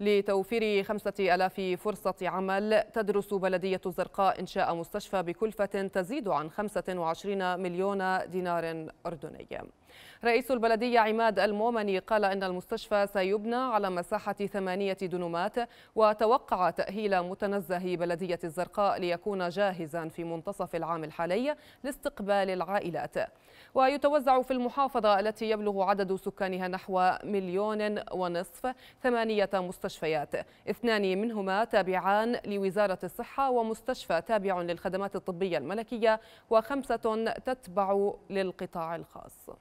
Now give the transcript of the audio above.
لتوفير خمسة ألاف فرصة عمل تدرس بلدية الزرقاء إنشاء مستشفى بكلفة تزيد عن 25 مليون دينار أردني رئيس البلدية عماد المومني قال أن المستشفى سيبنى على مساحة ثمانية دنومات وتوقع تأهيل متنزه بلدية الزرقاء ليكون جاهزا في منتصف العام الحالي لاستقبال العائلات ويتوزع في المحافظة التي يبلغ عدد سكانها نحو مليون ونصف ثمانية مستشفى المستشفيات اثنان منهما تابعان لوزارة الصحة ومستشفى تابع للخدمات الطبية الملكية وخمسة تتبع للقطاع الخاص